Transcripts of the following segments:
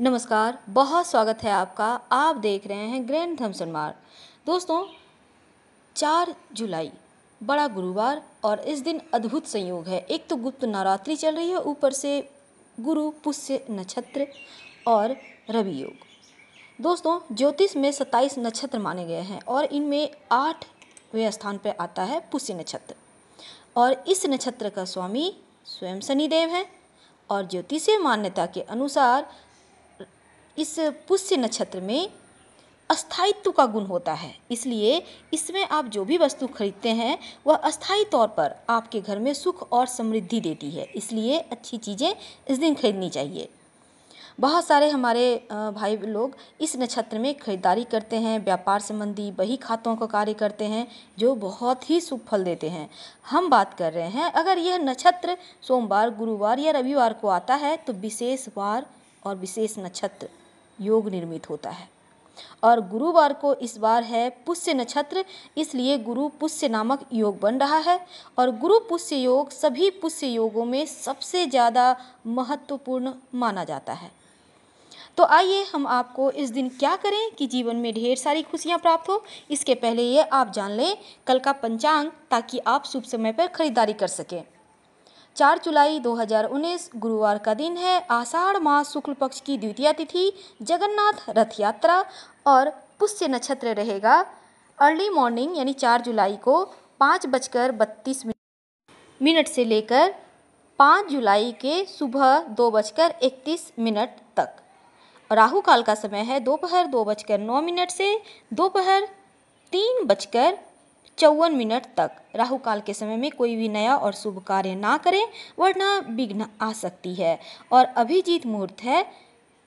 नमस्कार बहुत स्वागत है आपका आप देख रहे हैं ग्रैंड थम्सन मार्ग दोस्तों चार जुलाई बड़ा गुरुवार और इस दिन अद्भुत संयोग है एक तो गुप्त नवरात्रि चल रही है ऊपर से गुरु पुष्य नक्षत्र और रवि योग दोस्तों ज्योतिष में सत्ताईस नक्षत्र माने गए हैं और इनमें आठवें स्थान पर आता है पुष्य नक्षत्र और इस नक्षत्र का स्वामी स्वयं शनिदेव हैं और ज्योतिषीय मान्यता के अनुसार इस पुष्य नक्षत्र में अस्थायित्व का गुण होता है इसलिए इसमें आप जो भी वस्तु खरीदते हैं वह अस्थायी तौर पर आपके घर में सुख और समृद्धि देती है इसलिए अच्छी चीज़ें इस दिन खरीदनी चाहिए बहुत सारे हमारे भाई लोग इस नक्षत्र में खरीदारी करते हैं व्यापार संबंधी बही खातों का कार्य करते हैं जो बहुत ही सुख फल देते हैं हम बात कर रहे हैं अगर यह नक्षत्र सोमवार गुरुवार या रविवार को आता है तो विशेष वार और विशेष नक्षत्र योग निर्मित होता है और गुरुवार को इस बार है पुष्य नक्षत्र इसलिए गुरु पुष्य नामक योग बन रहा है और गुरु पुष्य योग सभी पुष्य योगों में सबसे ज़्यादा महत्वपूर्ण माना जाता है तो आइए हम आपको इस दिन क्या करें कि जीवन में ढेर सारी खुशियां प्राप्त हो इसके पहले ये आप जान लें कल का पंचांग ताकि आप शुभ समय पर खरीदारी कर सकें चार जुलाई 2019 गुरुवार का दिन है आषाढ़ माह शुक्ल पक्ष की द्वितीय तिथि जगन्नाथ रथ यात्रा और पुष्य नक्षत्र रहेगा अर्ली मॉर्निंग यानी चार जुलाई को पाँच बजकर बत्तीस मिनट से लेकर पाँच जुलाई के सुबह दो बजकर इकतीस मिनट तक राहु काल का समय है दोपहर दो, दो बजकर नौ मिनट से दोपहर तीन बजकर चौवन मिनट तक राहु काल के समय में कोई भी नया और शुभ कार्य ना करें वरना विघ्न आ सकती है और अभिजीत मुहूर्त है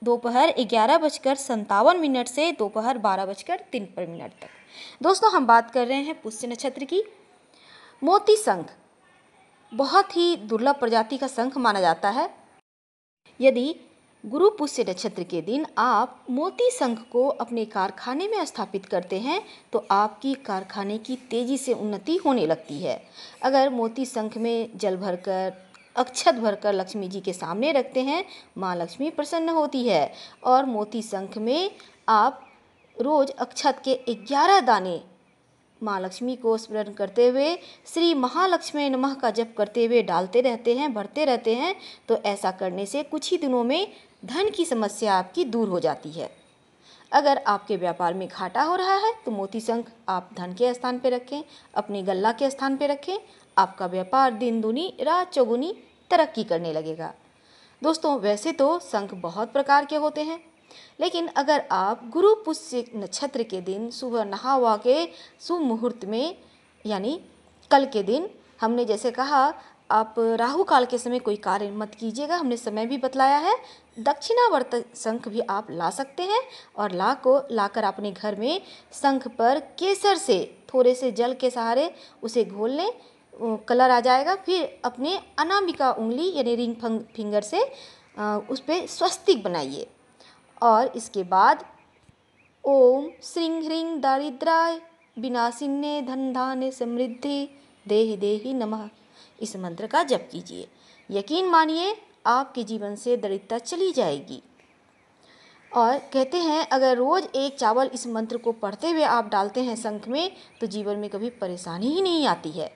दोपहर ग्यारह बजकर संतावन मिनट से दोपहर बारह बजकर तीन पर मिनट तक दोस्तों हम बात कर रहे हैं पुष्य नक्षत्र की मोती संख बहुत ही दुर्लभ प्रजाति का संख माना जाता है यदि गुरु पुष्य नक्षत्र के दिन आप मोती संघ को अपने कारखाने में स्थापित करते हैं तो आपकी कारखाने की तेज़ी से उन्नति होने लगती है अगर मोती संघ में जल भरकर अक्षत भरकर लक्ष्मी जी के सामने रखते हैं माँ लक्ष्मी प्रसन्न होती है और मोती संख में आप रोज़ अक्षत के ग्यारह दाने माँ लक्ष्मी को स्मरण करते हुए श्री महालक्ष्मी नमः का जप करते हुए डालते रहते हैं भरते रहते हैं तो ऐसा करने से कुछ ही दिनों में धन की समस्या आपकी दूर हो जाती है अगर आपके व्यापार में घाटा हो रहा है तो मोती संख आप धन के स्थान पर रखें अपने गल्ला के स्थान पर रखें आपका व्यापार दिन दुनी रात चौगुनी तरक्की करने लगेगा दोस्तों वैसे तो संख बहुत प्रकार के होते हैं लेकिन अगर आप गुरु पुष्य नक्षत्र के दिन सुबह नहा हुआ के मुहूर्त में यानी कल के दिन हमने जैसे कहा आप राहु काल के समय कोई कार्य मत कीजिएगा हमने समय भी बतलाया है दक्षिणावर्त शंख भी आप ला सकते हैं और ला को लाकर अपने घर में शंख पर केसर से थोड़े से जल के सहारे उसे घोल लें कलर आ जाएगा फिर अपने अनामिका उंगली यानी रिंग फिंगर से उस पर स्वस्तिक बनाइए और इसके बाद ओम श्री ह्रिंग दारिद्राय विनाशिन्य धन धान्य समृद्धि देहि देहि नमः इस मंत्र का जप कीजिए यकीन मानिए आपके जीवन से दरिद्रता चली जाएगी और कहते हैं अगर रोज़ एक चावल इस मंत्र को पढ़ते हुए आप डालते हैं संख में तो जीवन में कभी परेशानी ही नहीं आती है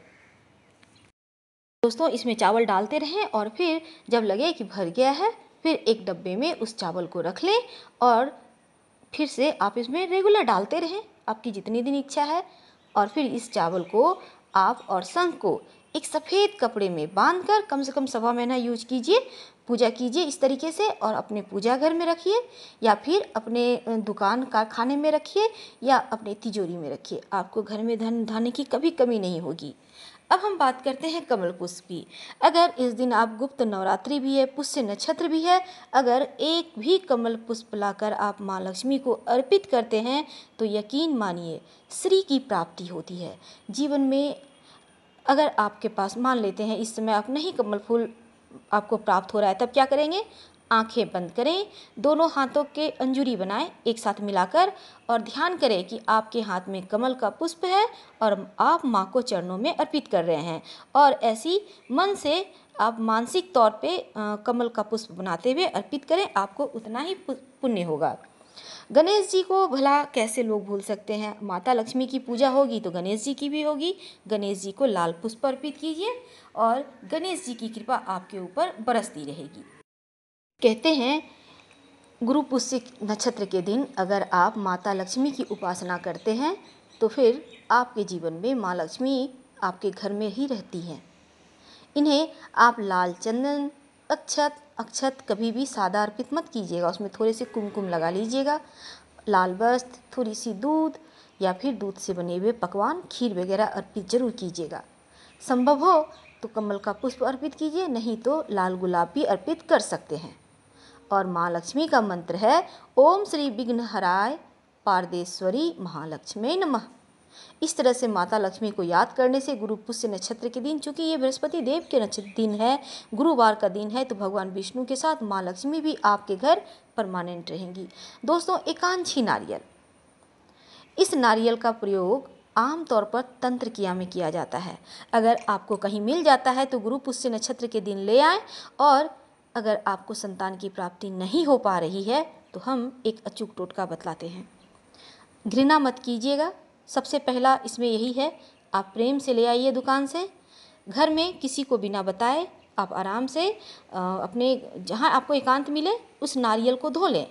दोस्तों इसमें चावल डालते रहें और फिर जब लगे कि भर गया है फिर एक डब्बे में उस चावल को रख लें और फिर से आप इसमें रेगुलर डालते रहें आपकी जितनी दिन इच्छा है और फिर इस चावल को आप और संख को एक सफ़ेद कपड़े में बांध कर कम से कम सवा महीना यूज कीजिए पूजा कीजिए इस तरीके से और अपने पूजा घर में रखिए या फिर अपने दुकान कारखाने में रखिए या अपने तिजोरी में रखिए आपको घर में धन धाने की कभी कमी नहीं होगी अब हम बात करते हैं कमल पुष्प की अगर इस दिन आप गुप्त नवरात्रि भी है पुष्य नक्षत्र भी है अगर एक भी कमल पुष्प लाकर आप माँ लक्ष्मी को अर्पित करते हैं तो यकीन मानिए श्री की प्राप्ति होती है जीवन में अगर आपके पास मान लेते हैं इस समय आप नहीं कमल फूल आपको प्राप्त हो रहा है तब क्या करेंगे आंखें बंद करें दोनों हाथों के अंजुरी बनाएं एक साथ मिलाकर और ध्यान करें कि आपके हाथ में कमल का पुष्प है और आप माँ को चरणों में अर्पित कर रहे हैं और ऐसी मन से आप मानसिक तौर पे आ, कमल का पुष्प बनाते हुए अर्पित करें आपको उतना ही पुण्य होगा गणेश जी को भला कैसे लोग भूल सकते हैं माता लक्ष्मी की पूजा होगी तो गणेश जी की भी होगी गणेश जी को लाल पुष्प अर्पित कीजिए और गणेश जी की कृपा आपके ऊपर बरसती रहेगी कहते हैं गुरु पुष्य नक्षत्र के दिन अगर आप माता लक्ष्मी की उपासना करते हैं तो फिर आपके जीवन में माँ लक्ष्मी आपके घर में ही रहती हैं इन्हें आप लाल चंदन अक्षत अक्षत कभी भी सादा अर्पित मत कीजिएगा उसमें थोड़े से कुमकुम लगा लीजिएगा लाल बस्त थोड़ी सी दूध या फिर दूध से बने हुए पकवान खीर वगैरह अर्पित जरूर कीजिएगा संभव हो तो कमल का पुष्प अर्पित कीजिए नहीं तो लाल गुलाब भी अर्पित कर सकते हैं और माँ लक्ष्मी का मंत्र है ओम श्री विघ्न हराय पारदेश्वरी महालक्ष्मी नमः इस तरह से माता लक्ष्मी को याद करने से गुरु पुष्य नक्षत्र के दिन चूंकि ये बृहस्पति देव के नक्षत्र दिन है गुरुवार का दिन है तो भगवान विष्णु के साथ माँ लक्ष्मी भी आपके घर परमानेंट रहेंगी दोस्तों एकांछी नारियल इस नारियल का प्रयोग आमतौर पर तंत्र क्रिया में किया जाता है अगर आपको कहीं मिल जाता है तो गुरु पुष्य नक्षत्र के दिन ले आए और अगर आपको संतान की प्राप्ति नहीं हो पा रही है तो हम एक अचूक टोटका बतलाते हैं घृणा मत कीजिएगा सबसे पहला इसमें यही है आप प्रेम से ले आइए दुकान से घर में किसी को बिना बताए आप आराम से अपने जहाँ आपको एकांत मिले उस नारियल को धो लें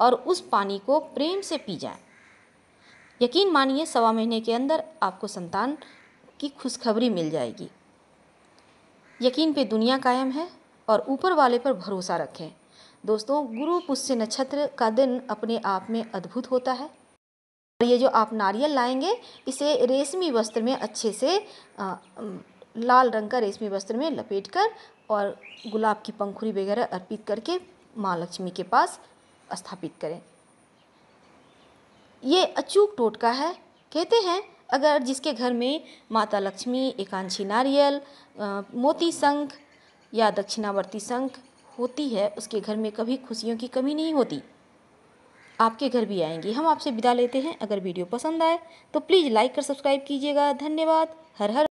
और उस पानी को प्रेम से पी जाएं यकीन मानिए सवा महीने के अंदर आपको संतान की खुशखबरी मिल जाएगी यकीन पे दुनिया कायम है और ऊपर वाले पर भरोसा रखें दोस्तों गुरु पुष्य नक्षत्र का दिन अपने आप में अद्भुत होता है और ये जो आप नारियल लाएंगे इसे रेशमी वस्त्र में अच्छे से लाल रंग का रेशमी वस्त्र में लपेट कर और गुलाब की पंखुड़ी वगैरह अर्पित करके माँ लक्ष्मी के पास स्थापित करें ये अचूक टोटका है कहते हैं अगर जिसके घर में माता लक्ष्मी एकांशी नारियल मोती संख या दक्षिणावर्ती संख होती है उसके घर में कभी खुशियों की कमी नहीं होती आपके घर भी आएंगे हम आपसे विदा लेते हैं अगर वीडियो पसंद आए तो प्लीज़ लाइक और सब्सक्राइब कीजिएगा धन्यवाद हर हर